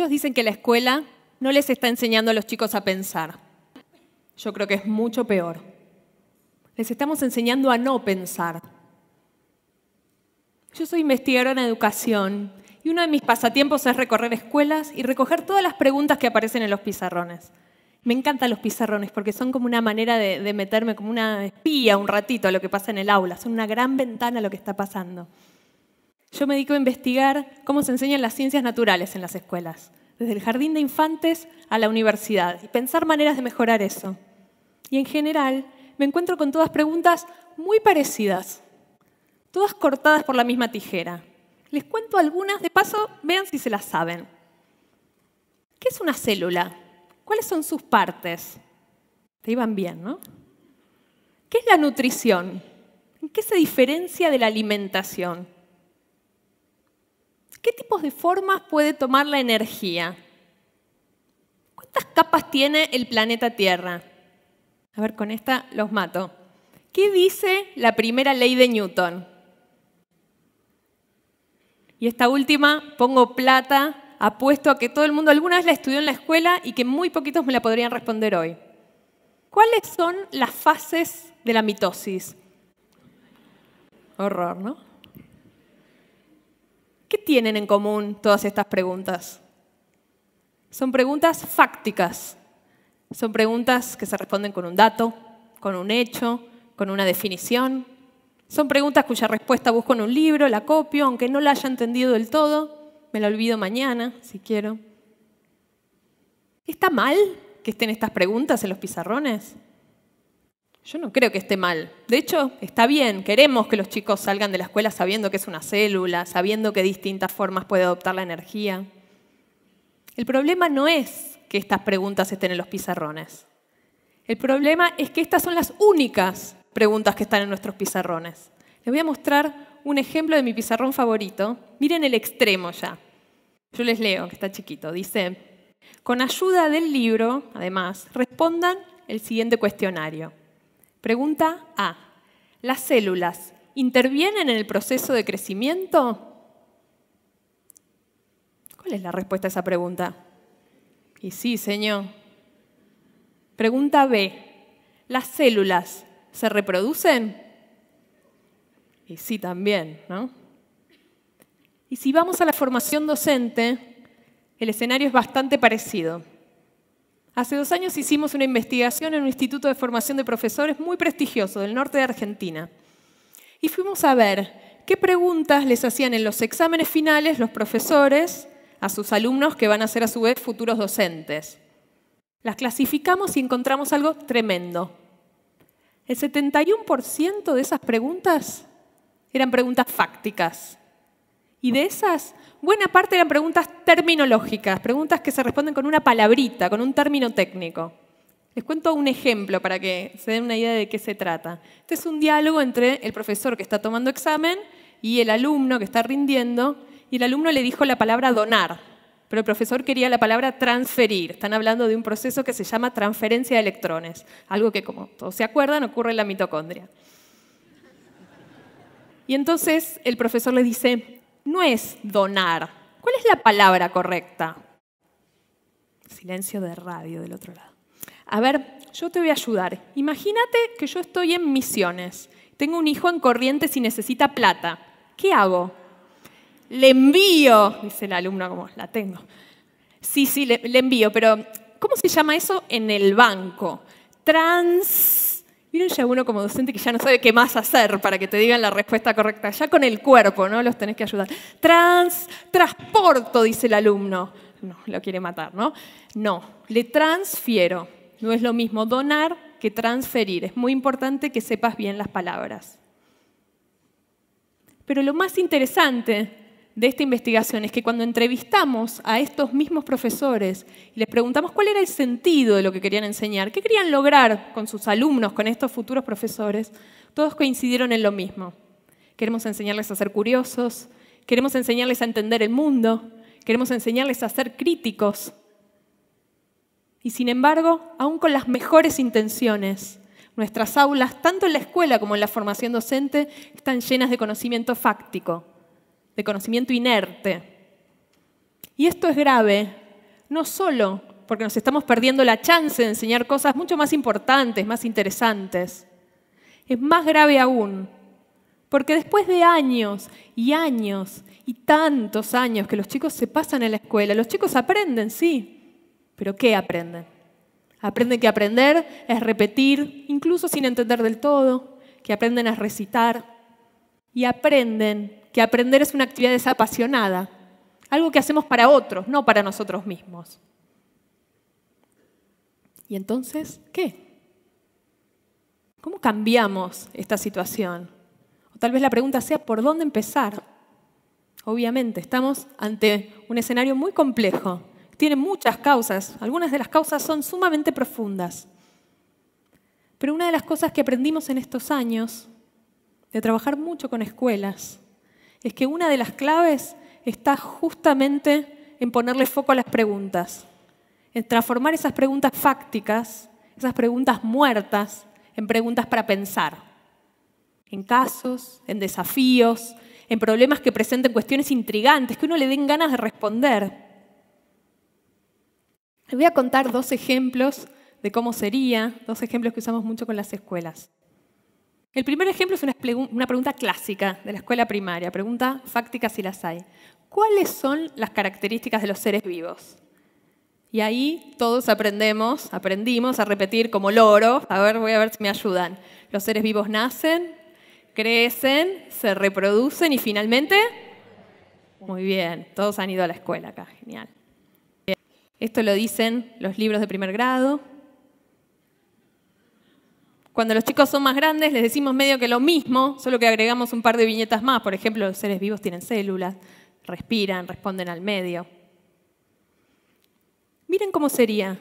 Ellos dicen que la escuela no les está enseñando a los chicos a pensar. Yo creo que es mucho peor. Les estamos enseñando a no pensar. Yo soy investigadora en educación y uno de mis pasatiempos es recorrer escuelas y recoger todas las preguntas que aparecen en los pizarrones. Me encantan los pizarrones porque son como una manera de meterme como una espía un ratito a lo que pasa en el aula. Son una gran ventana a lo que está pasando. Yo me dedico a investigar cómo se enseñan las ciencias naturales en las escuelas, desde el jardín de infantes a la universidad, y pensar maneras de mejorar eso. Y en general, me encuentro con todas preguntas muy parecidas, todas cortadas por la misma tijera. Les cuento algunas, de paso, vean si se las saben. ¿Qué es una célula? ¿Cuáles son sus partes? Te iban bien, ¿no? ¿Qué es la nutrición? ¿En qué se diferencia de la alimentación? ¿Qué tipos de formas puede tomar la energía? ¿Cuántas capas tiene el planeta Tierra? A ver, con esta los mato. ¿Qué dice la primera ley de Newton? Y esta última, pongo plata, apuesto a que todo el mundo alguna vez la estudió en la escuela y que muy poquitos me la podrían responder hoy. ¿Cuáles son las fases de la mitosis? Horror, ¿no? ¿Qué tienen en común todas estas preguntas? Son preguntas fácticas. Son preguntas que se responden con un dato, con un hecho, con una definición. Son preguntas cuya respuesta busco en un libro, la copio, aunque no la haya entendido del todo, me la olvido mañana, si quiero. ¿Está mal que estén estas preguntas en los pizarrones? Yo no creo que esté mal. De hecho, está bien, queremos que los chicos salgan de la escuela sabiendo que es una célula, sabiendo que distintas formas puede adoptar la energía. El problema no es que estas preguntas estén en los pizarrones. El problema es que estas son las únicas preguntas que están en nuestros pizarrones. Les voy a mostrar un ejemplo de mi pizarrón favorito. Miren el extremo ya. Yo les leo, que está chiquito. Dice, con ayuda del libro, además, respondan el siguiente cuestionario. Pregunta A. ¿Las células intervienen en el proceso de crecimiento? ¿Cuál es la respuesta a esa pregunta? Y sí, señor. Pregunta B. ¿Las células se reproducen? Y sí, también, ¿no? Y si vamos a la formación docente, el escenario es bastante parecido. Hace dos años hicimos una investigación en un instituto de formación de profesores muy prestigioso del norte de Argentina. Y fuimos a ver qué preguntas les hacían en los exámenes finales los profesores a sus alumnos que van a ser a su vez futuros docentes. Las clasificamos y encontramos algo tremendo. El 71% de esas preguntas eran preguntas fácticas, y de esas, buena parte eran preguntas terminológicas, preguntas que se responden con una palabrita, con un término técnico. Les cuento un ejemplo para que se den una idea de qué se trata. Este es un diálogo entre el profesor que está tomando examen y el alumno que está rindiendo, y el alumno le dijo la palabra donar, pero el profesor quería la palabra transferir. Están hablando de un proceso que se llama transferencia de electrones, algo que, como todos se acuerdan, ocurre en la mitocondria. Y entonces el profesor le dice, no es donar. ¿Cuál es la palabra correcta? Silencio de radio del otro lado. A ver, yo te voy a ayudar. Imagínate que yo estoy en misiones. Tengo un hijo en corrientes y necesita plata. ¿Qué hago? Le envío, dice la alumna como la tengo. Sí, sí, le, le envío, pero ¿cómo se llama eso en el banco? Trans Miren ya uno como docente que ya no sabe qué más hacer para que te digan la respuesta correcta. Ya con el cuerpo, ¿no? Los tenés que ayudar. Trans, transporto, dice el alumno. No, lo quiere matar, ¿no? No, le transfiero. No es lo mismo donar que transferir. Es muy importante que sepas bien las palabras. Pero lo más interesante de esta investigación es que cuando entrevistamos a estos mismos profesores y les preguntamos cuál era el sentido de lo que querían enseñar, qué querían lograr con sus alumnos, con estos futuros profesores, todos coincidieron en lo mismo. Queremos enseñarles a ser curiosos, queremos enseñarles a entender el mundo, queremos enseñarles a ser críticos. Y sin embargo, aún con las mejores intenciones, nuestras aulas, tanto en la escuela como en la formación docente, están llenas de conocimiento fáctico de conocimiento inerte. Y esto es grave, no solo porque nos estamos perdiendo la chance de enseñar cosas mucho más importantes, más interesantes. Es más grave aún, porque después de años y años y tantos años que los chicos se pasan en la escuela, los chicos aprenden, sí, pero ¿qué aprenden? Aprenden que aprender es repetir, incluso sin entender del todo, que aprenden a recitar y aprenden que aprender es una actividad desapasionada, algo que hacemos para otros, no para nosotros mismos. ¿Y entonces qué? ¿Cómo cambiamos esta situación? O tal vez la pregunta sea, ¿por dónde empezar? Obviamente, estamos ante un escenario muy complejo, tiene muchas causas, algunas de las causas son sumamente profundas. Pero una de las cosas que aprendimos en estos años, de trabajar mucho con escuelas, es que una de las claves está justamente en ponerle foco a las preguntas, en transformar esas preguntas fácticas, esas preguntas muertas, en preguntas para pensar, en casos, en desafíos, en problemas que presenten cuestiones intrigantes, que uno le den ganas de responder. Les voy a contar dos ejemplos de cómo sería, dos ejemplos que usamos mucho con las escuelas. El primer ejemplo es una, pregunta clásica de la escuela primaria, pregunta fáctica si las hay. ¿Cuáles son las características de los seres vivos? Y ahí todos aprendemos, aprendimos a repetir como loro. A ver, voy a ver si me ayudan. Los seres vivos nacen, crecen, se reproducen y finalmente... Muy bien, todos han ido a la escuela acá, genial. Esto lo dicen los libros de primer grado, cuando los chicos son más grandes les decimos medio que lo mismo, solo que agregamos un par de viñetas más. Por ejemplo, los seres vivos tienen células, respiran, responden al medio. Miren cómo sería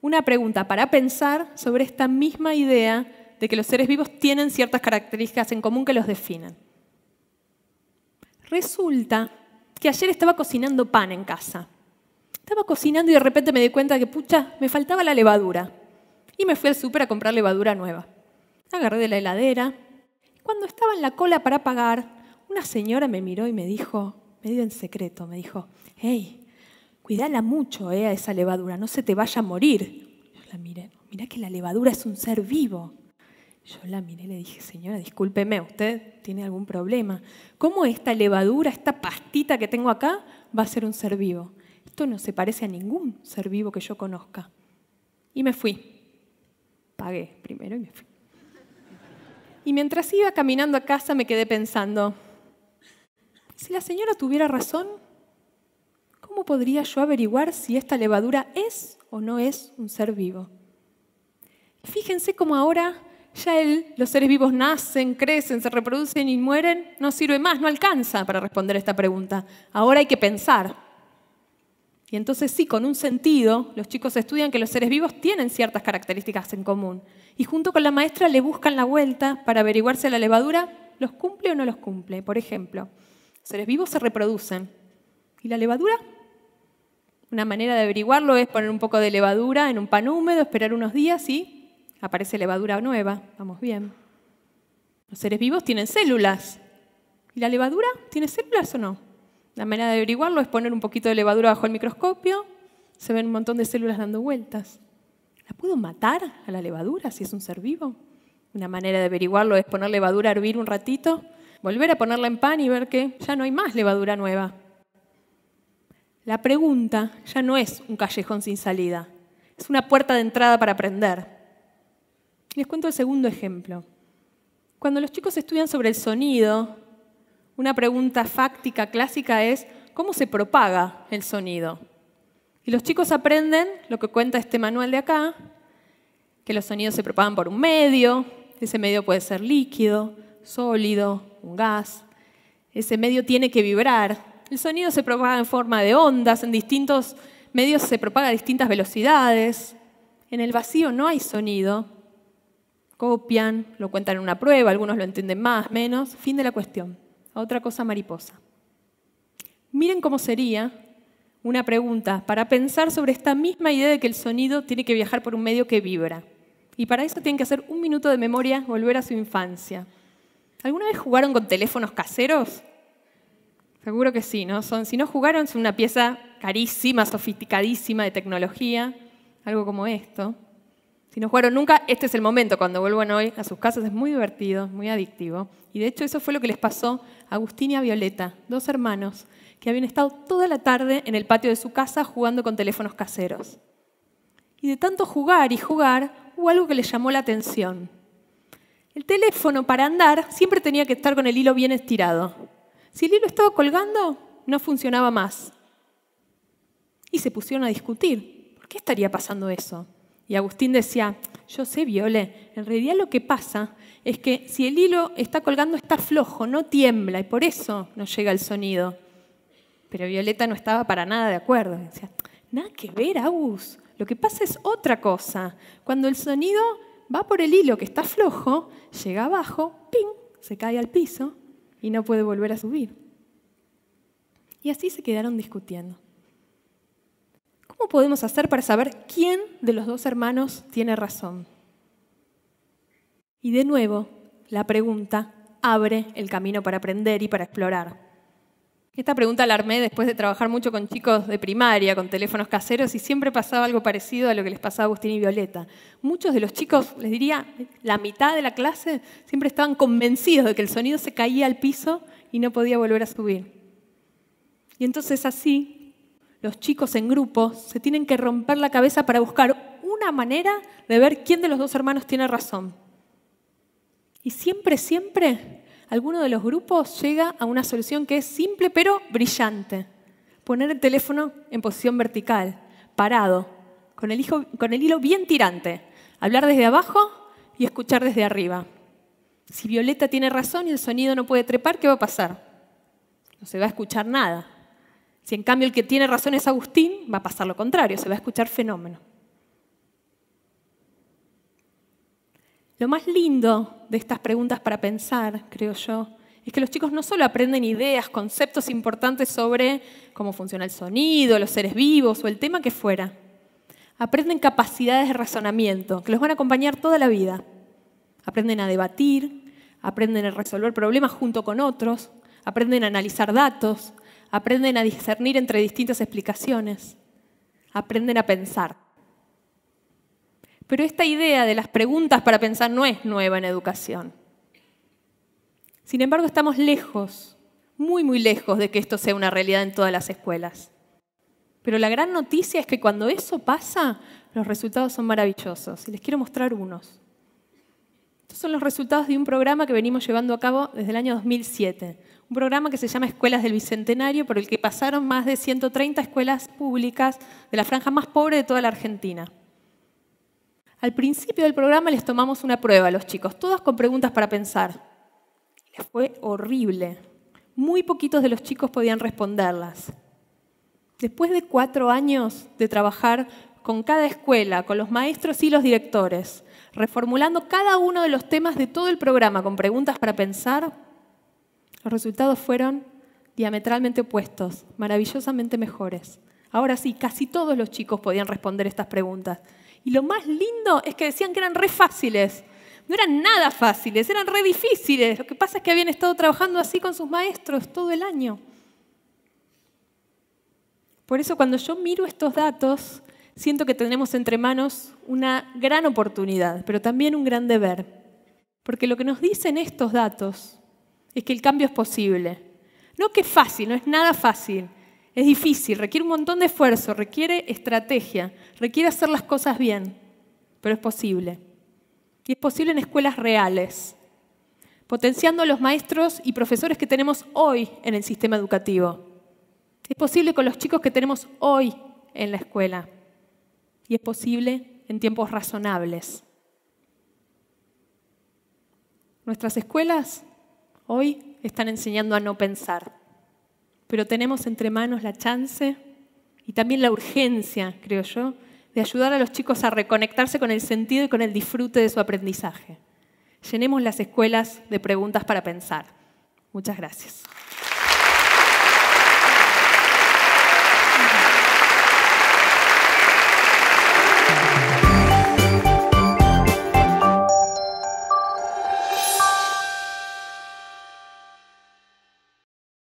una pregunta para pensar sobre esta misma idea de que los seres vivos tienen ciertas características en común que los definen. Resulta que ayer estaba cocinando pan en casa. Estaba cocinando y de repente me di cuenta que, pucha, me faltaba la levadura. Y me fui al súper a comprar levadura nueva agarré de la heladera. Cuando estaba en la cola para pagar, una señora me miró y me dijo, medio en secreto, me dijo, hey, cuidala mucho eh, a esa levadura, no se te vaya a morir. Yo la miré, mirá que la levadura es un ser vivo. Yo la miré y le dije, señora, discúlpeme, ¿usted tiene algún problema? ¿Cómo esta levadura, esta pastita que tengo acá, va a ser un ser vivo? Esto no se parece a ningún ser vivo que yo conozca. Y me fui. Pagué primero y me fui y mientras iba caminando a casa me quedé pensando, si la señora tuviera razón, ¿cómo podría yo averiguar si esta levadura es o no es un ser vivo? Fíjense cómo ahora ya él, los seres vivos nacen, crecen, se reproducen y mueren, no sirve más, no alcanza para responder esta pregunta. Ahora hay que pensar. Y entonces sí, con un sentido, los chicos estudian que los seres vivos tienen ciertas características en común. Y junto con la maestra le buscan la vuelta para averiguar si la levadura los cumple o no los cumple. Por ejemplo, los seres vivos se reproducen. ¿Y la levadura? Una manera de averiguarlo es poner un poco de levadura en un pan húmedo, esperar unos días y aparece levadura nueva. Vamos bien. Los seres vivos tienen células. ¿Y la levadura tiene células o no? La manera de averiguarlo es poner un poquito de levadura bajo el microscopio, se ven un montón de células dando vueltas. ¿La puedo matar a la levadura si es un ser vivo? Una manera de averiguarlo es poner levadura a hervir un ratito, volver a ponerla en pan y ver que ya no hay más levadura nueva. La pregunta ya no es un callejón sin salida, es una puerta de entrada para aprender. Les cuento el segundo ejemplo. Cuando los chicos estudian sobre el sonido, una pregunta fáctica clásica es, ¿cómo se propaga el sonido? Y los chicos aprenden lo que cuenta este manual de acá, que los sonidos se propagan por un medio, ese medio puede ser líquido, sólido, un gas, ese medio tiene que vibrar, el sonido se propaga en forma de ondas, en distintos medios se propaga a distintas velocidades, en el vacío no hay sonido, copian, lo cuentan en una prueba, algunos lo entienden más, menos, fin de la cuestión a otra cosa mariposa. Miren cómo sería una pregunta para pensar sobre esta misma idea de que el sonido tiene que viajar por un medio que vibra. Y para eso tienen que hacer un minuto de memoria, volver a su infancia. ¿Alguna vez jugaron con teléfonos caseros? Seguro que sí, ¿no? Son, si no jugaron, son una pieza carísima, sofisticadísima de tecnología, algo como esto. Si no jugaron nunca, este es el momento. Cuando vuelvan hoy a sus casas es muy divertido, muy adictivo. Y de hecho eso fue lo que les pasó a Agustín y a Violeta, dos hermanos que habían estado toda la tarde en el patio de su casa jugando con teléfonos caseros. Y de tanto jugar y jugar, hubo algo que les llamó la atención. El teléfono para andar siempre tenía que estar con el hilo bien estirado. Si el hilo estaba colgando, no funcionaba más. Y se pusieron a discutir. ¿Por qué estaría pasando eso? Y Agustín decía, yo sé, Viole, en realidad lo que pasa es que si el hilo está colgando está flojo, no tiembla y por eso no llega el sonido. Pero Violeta no estaba para nada de acuerdo. Decía, nada que ver, Agus. Lo que pasa es otra cosa. Cuando el sonido va por el hilo que está flojo, llega abajo, ping, se cae al piso y no puede volver a subir. Y así se quedaron discutiendo. ¿Cómo podemos hacer para saber quién de los dos hermanos tiene razón? Y de nuevo, la pregunta abre el camino para aprender y para explorar. Esta pregunta la armé después de trabajar mucho con chicos de primaria, con teléfonos caseros, y siempre pasaba algo parecido a lo que les pasaba a Agustín y Violeta. Muchos de los chicos, les diría, la mitad de la clase, siempre estaban convencidos de que el sonido se caía al piso y no podía volver a subir. Y entonces así los chicos en grupo se tienen que romper la cabeza para buscar una manera de ver quién de los dos hermanos tiene razón. Y siempre, siempre, alguno de los grupos llega a una solución que es simple pero brillante. Poner el teléfono en posición vertical, parado, con el, con el hilo bien tirante. Hablar desde abajo y escuchar desde arriba. Si Violeta tiene razón y el sonido no puede trepar, ¿qué va a pasar? No se va a escuchar nada. Si en cambio el que tiene razón es Agustín, va a pasar lo contrario, se va a escuchar fenómeno. Lo más lindo de estas preguntas para pensar, creo yo, es que los chicos no solo aprenden ideas, conceptos importantes sobre cómo funciona el sonido, los seres vivos o el tema que fuera. Aprenden capacidades de razonamiento que los van a acompañar toda la vida. Aprenden a debatir, aprenden a resolver problemas junto con otros, aprenden a analizar datos, aprenden a discernir entre distintas explicaciones, aprenden a pensar. Pero esta idea de las preguntas para pensar no es nueva en educación. Sin embargo, estamos lejos, muy, muy lejos de que esto sea una realidad en todas las escuelas. Pero la gran noticia es que cuando eso pasa, los resultados son maravillosos. Y les quiero mostrar unos. Estos son los resultados de un programa que venimos llevando a cabo desde el año 2007, un programa que se llama Escuelas del Bicentenario, por el que pasaron más de 130 escuelas públicas de la franja más pobre de toda la Argentina. Al principio del programa les tomamos una prueba a los chicos, todas con preguntas para pensar. Les fue horrible. Muy poquitos de los chicos podían responderlas. Después de cuatro años de trabajar con cada escuela, con los maestros y los directores, reformulando cada uno de los temas de todo el programa con preguntas para pensar, los resultados fueron diametralmente opuestos, maravillosamente mejores. Ahora sí, casi todos los chicos podían responder estas preguntas. Y lo más lindo es que decían que eran re fáciles. No eran nada fáciles, eran re difíciles. Lo que pasa es que habían estado trabajando así con sus maestros todo el año. Por eso cuando yo miro estos datos, siento que tenemos entre manos una gran oportunidad, pero también un gran deber. Porque lo que nos dicen estos datos es que el cambio es posible. No que es fácil, no es nada fácil. Es difícil, requiere un montón de esfuerzo, requiere estrategia, requiere hacer las cosas bien, pero es posible. Y es posible en escuelas reales, potenciando a los maestros y profesores que tenemos hoy en el sistema educativo. Es posible con los chicos que tenemos hoy en la escuela. Y es posible en tiempos razonables. Nuestras escuelas Hoy están enseñando a no pensar, pero tenemos entre manos la chance y también la urgencia, creo yo, de ayudar a los chicos a reconectarse con el sentido y con el disfrute de su aprendizaje. Llenemos las escuelas de preguntas para pensar. Muchas gracias.